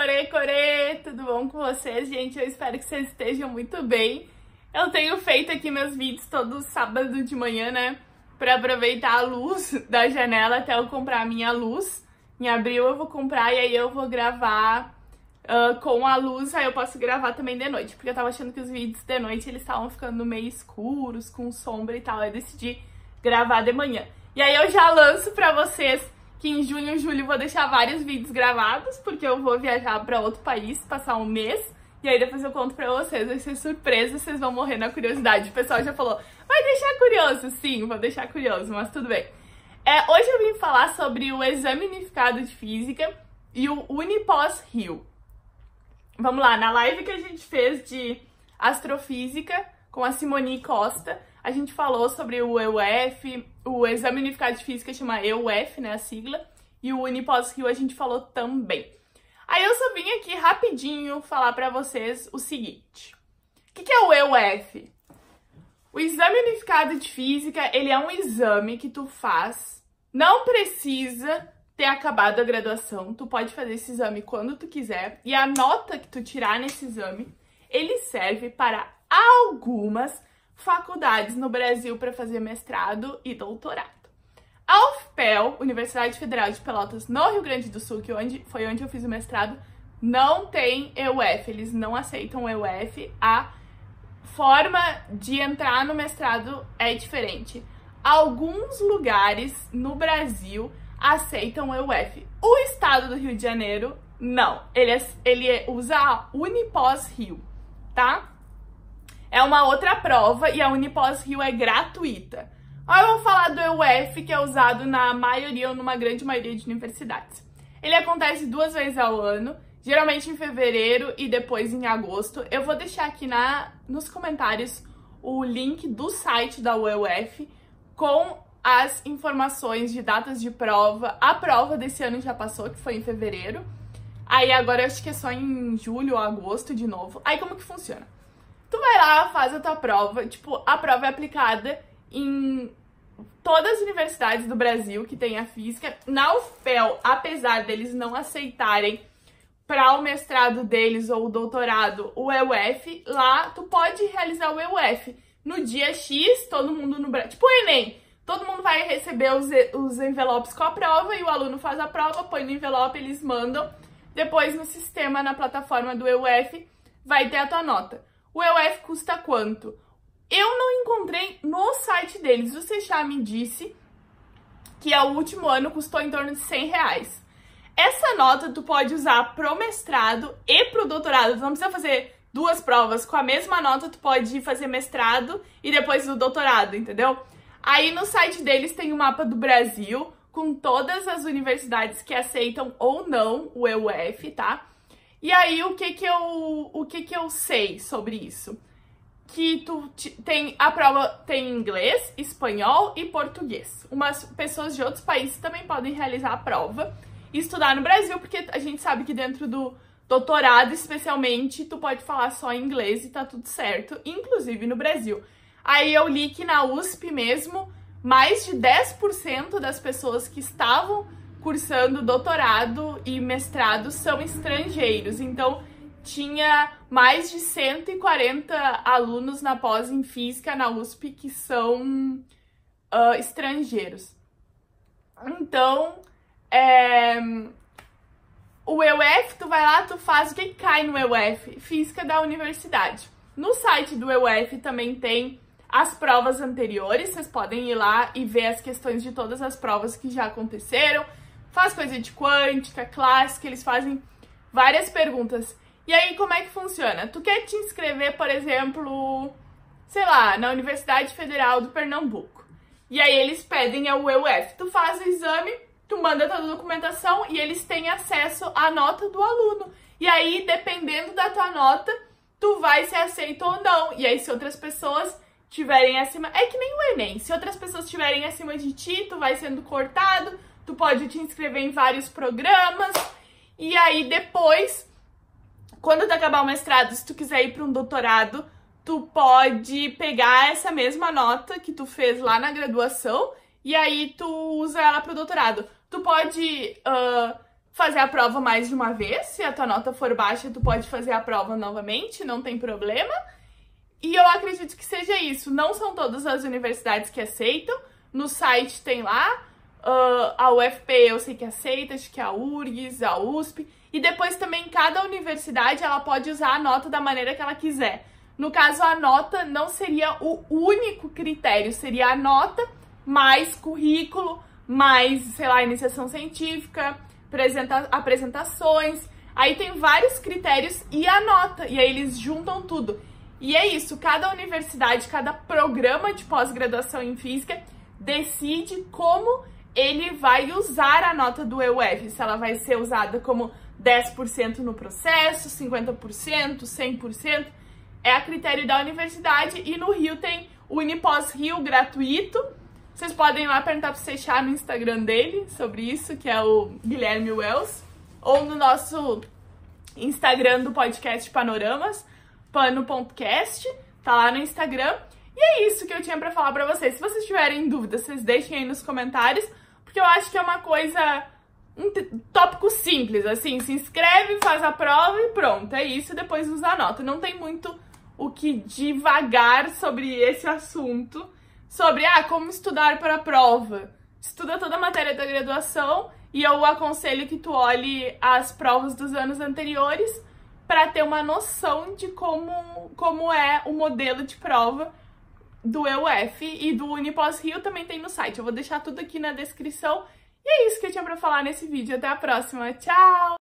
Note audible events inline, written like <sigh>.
Corê, Corê! Tudo bom com vocês, gente? Eu espero que vocês estejam muito bem. Eu tenho feito aqui meus vídeos todo sábado de manhã, né? Pra aproveitar a luz <laughs> da janela até eu comprar a minha luz. Em abril eu vou comprar e aí eu vou gravar uh, com a luz, aí eu posso gravar também de noite. Porque eu tava achando que os vídeos de noite eles estavam ficando meio escuros, com sombra e tal. eu decidi gravar de manhã. E aí eu já lanço pra vocês que em junho e julho vou deixar vários vídeos gravados, porque eu vou viajar para outro país, passar um mês. E aí depois eu conto pra vocês, vai ser surpresa, vocês vão morrer na curiosidade. O pessoal já falou, vai deixar curioso. Sim, vou deixar curioso, mas tudo bem. É, hoje eu vim falar sobre o Exame Unificado de Física e o Unipós Rio. Vamos lá, na live que a gente fez de Astrofísica com a Simone Costa, a gente falou sobre o EUF, o Exame Unificado de Física chama EUF, né, a sigla, e o Unipós Rio a gente falou também. Aí eu só vim aqui rapidinho falar para vocês o seguinte. O que, que é o EUF? O Exame Unificado de Física, ele é um exame que tu faz, não precisa ter acabado a graduação, tu pode fazer esse exame quando tu quiser, e a nota que tu tirar nesse exame, ele serve para algumas faculdades no Brasil para fazer mestrado e doutorado. A UFPEL, Universidade Federal de Pelotas, no Rio Grande do Sul, que onde, foi onde eu fiz o mestrado, não tem EUF, eles não aceitam EUF. A forma de entrar no mestrado é diferente. Alguns lugares no Brasil aceitam EUF. O estado do Rio de Janeiro, não. Ele, é, ele é, usa a Unipós Rio, tá? É uma outra prova e a Unipós Rio é gratuita. Agora vou falar do EUF, que é usado na maioria ou numa grande maioria de universidades. Ele acontece duas vezes ao ano, geralmente em fevereiro e depois em agosto. Eu vou deixar aqui na, nos comentários o link do site da UEUF com as informações de datas de prova. A prova desse ano já passou, que foi em fevereiro. Aí agora acho que é só em julho ou agosto de novo. Aí como que funciona? Tu vai lá, faz a tua prova. Tipo, a prova é aplicada em todas as universidades do Brasil que tem a física. Na UFEL, apesar deles não aceitarem para o mestrado deles ou o doutorado o EUF, lá tu pode realizar o EUF. No dia X, todo mundo no Brasil. Tipo o Enem. Todo mundo vai receber os, os envelopes com a prova e o aluno faz a prova, põe no envelope, eles mandam. Depois, no sistema, na plataforma do EUF, vai ter a tua nota. O EUF custa quanto? Eu não encontrei no site deles. O Seixá me disse que ao é último ano custou em torno de 100 reais. Essa nota tu pode usar pro mestrado e pro doutorado. Tu não precisa fazer duas provas com a mesma nota, tu pode fazer mestrado e depois o doutorado, entendeu? Aí no site deles tem o um mapa do Brasil com todas as universidades que aceitam ou não o EUF, tá? E aí o que que eu o que que eu sei sobre isso? Que tu te, tem a prova tem inglês, espanhol e português. Umas pessoas de outros países também podem realizar a prova e estudar no Brasil, porque a gente sabe que dentro do doutorado, especialmente, tu pode falar só inglês e tá tudo certo, inclusive no Brasil. Aí eu li que na USP mesmo, mais de 10% das pessoas que estavam cursando doutorado e mestrado são estrangeiros. Então, tinha mais de 140 alunos na pós em física na USP que são uh, estrangeiros. Então, é, o EUF, tu vai lá, tu faz o que cai no EUF? Física da universidade. No site do EUF também tem as provas anteriores, vocês podem ir lá e ver as questões de todas as provas que já aconteceram faz coisa de quântica, clássica, eles fazem várias perguntas. E aí, como é que funciona? Tu quer te inscrever, por exemplo, sei lá, na Universidade Federal do Pernambuco. E aí eles pedem o EUF. Tu faz o exame, tu manda toda a documentação e eles têm acesso à nota do aluno. E aí, dependendo da tua nota, tu vai ser aceito ou não. E aí, se outras pessoas tiverem acima. É que nem o Enem. Se outras pessoas tiverem acima de ti, tu vai sendo cortado tu pode te inscrever em vários programas. E aí depois, quando tu acabar o mestrado, se tu quiser ir para um doutorado, tu pode pegar essa mesma nota que tu fez lá na graduação e aí tu usa ela para o doutorado. Tu pode uh, fazer a prova mais de uma vez, se a tua nota for baixa, tu pode fazer a prova novamente, não tem problema. E eu acredito que seja isso. Não são todas as universidades que aceitam. No site tem lá, Uh, a UFP eu sei que aceita, acho que a URGS, a USP. E depois também cada universidade ela pode usar a nota da maneira que ela quiser. No caso, a nota não seria o único critério, seria a nota mais currículo, mais, sei lá, iniciação científica, apresenta apresentações. Aí tem vários critérios e a nota, e aí eles juntam tudo. E é isso, cada universidade, cada programa de pós-graduação em física decide como ele vai usar a nota do EUF, se ela vai ser usada como 10% no processo, 50%, 100%, é a critério da universidade. E no Rio tem o Unipós Rio gratuito. Vocês podem ir lá perguntar para o Seixar no Instagram dele sobre isso, que é o Guilherme Wells, ou no nosso Instagram do podcast Panoramas, pano.cast, tá lá no Instagram. E é isso que eu tinha para falar para vocês. Se vocês tiverem dúvidas, vocês deixem aí nos comentários porque eu acho que é uma coisa um tópico simples, assim, se inscreve, faz a prova e pronto, é isso, depois usa a nota. Não tem muito o que divagar sobre esse assunto, sobre, ah, como estudar para a prova. Estuda toda a matéria da graduação e eu aconselho que tu olhe as provas dos anos anteriores para ter uma noção de como, como é o modelo de prova do EUF e do Unipós Rio também tem no site. Eu vou deixar tudo aqui na descrição. E é isso que eu tinha pra falar nesse vídeo. Até a próxima. Tchau!